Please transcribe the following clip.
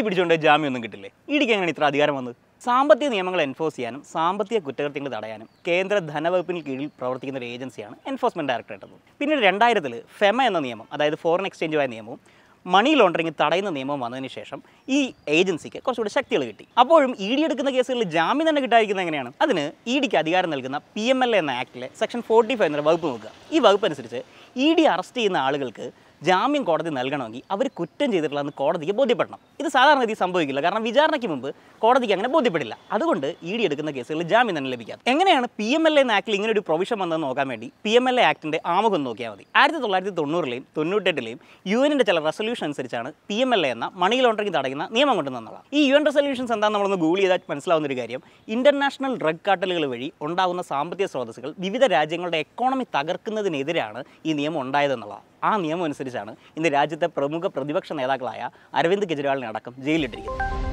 ഇടി പിടിച്ചുകൊണ്ട് ജാമ്യമൊന്നും കിട്ടില്ലേ ഇടിക്ക് എങ്ങനെ ഇത്ര അധികാരം വന്നത് സാമ്പത്തിക നിയമങ്ങൾ എൻഫോഴ്സ് ചെയ്യാനും സാമ്പത്തിക കുറ്റകൃത്യങ്ങൾ തടയാനും കേന്ദ്ര ധനവകുപ്പിന് കീഴിൽ പ്രവർത്തിക്കുന്ന ഒരു ഏജൻസിയാണ് എൻഫോഴ്സ്മെൻറ്റ് ഡയറക്ടറേറ്റ് എന്നത് പിന്നീട് രണ്ടായിരത്തിൽ ഫെമ എന്ന നിയമം അതായത് ഫോറിൻ എക്സ്ചേഞ്ചുമായ നിയമവും മണി ലോണ്ടറിങ് തടയുന്ന നിയമം വന്നതിന് ശേഷം ഈ ഏജൻസിക്ക് കുറച്ചുകൂടി ശക്തികൾ കിട്ടി അപ്പോഴും ഇ ഡി എടുക്കുന്ന കേസുകളിൽ ജാമ്യം തന്നെ കിട്ടാതിരിക്കുന്നത് എങ്ങനെയാണ് അതിന് ഇ ഡിക്ക് അധികാരം നൽകുന്ന പി എം എൽ എന്ന ആക്ടിലെ സെക്ഷൻ ഫോർട്ടി ഫൈവ് എന്ന വകുപ്പ് നോക്കുക ഈ വകുപ്പ് അനുസരിച്ച് ഇ ഡി അറസ്റ്റ് ചെയ്യുന്ന ആളുകൾക്ക് ജാമ്യം കോടതി നൽകണമെങ്കിൽ അവർ കുറ്റം അന്ന് കോടതിക്ക് ബോധ്യപ്പെടണം ഇത് സാധാരണ രീതി സംഭവിക്കില്ല കാരണം വിചാരണയ്ക്ക് മുമ്പ് കോടതിക്ക് അങ്ങനെ ബോധ്യപ്പെടില്ല അതുകൊണ്ട് ഇ ഡി എടുക്കുന്ന കേസുകളിൽ ജാമ്യം തന്നെ ലഭിക്കാം എങ്ങനെയാണ് പി എം എൽ എ ആക്ടിൽ ഇങ്ങനെ ഒരു പ്രൊവിഷൻ വന്നതെന്ന് നോക്കാൻ വേണ്ടി പി എം എൽ എ ആക്ടിൻ്റെ ആമുഖം നോക്കിയാൽ മതി ആയിരത്തി തൊള്ളായിരത്തി തൊണ്ണൂറിലെയും തൊണ്ണൂറ്റെട്ടിലെയും യു എൻ്റെ ചില റെസൊല്യൂഷൻ അനുസരിച്ചാണ് പി എം എൽ എ എന്ന മണി ലോണ്ടറിംഗ് തടയുന്ന നിയമം കൊണ്ടുവന്നുള്ള ഈ യു എൻ റെസൊല്യൂഷൻസ് എന്താണെന്ന് നമ്മളൊന്ന് ഗൂഗിൾ ചെയ്താൽ മനസ്സിലാവുന്ന ഒരു കാര്യം ഇന്റർനാഷണൽ ഡ്രഗ് കാട്ടലുകൾ വഴി ഉണ്ടാകുന്ന സാമ്പത്തിക സ്രോതസ്സുകൾ വിവിധ രാജ്യങ്ങളുടെ എക്കോണമി തകർക്കുന്നതിനെതിരാണ് ഈ നിയമം ഉണ്ടായതെന്നുള്ളത് ആ നിയമം അനുസരിച്ചാണ് ഇന്ന് രാജ്യത്തെ പ്രമുഖ പ്രതിപക്ഷ നേതാക്കളായ അരവിന്ദ് കെജ്രിവാളിനെ അടക്കം ജയിലിട്ടിരിക്കുന്നത്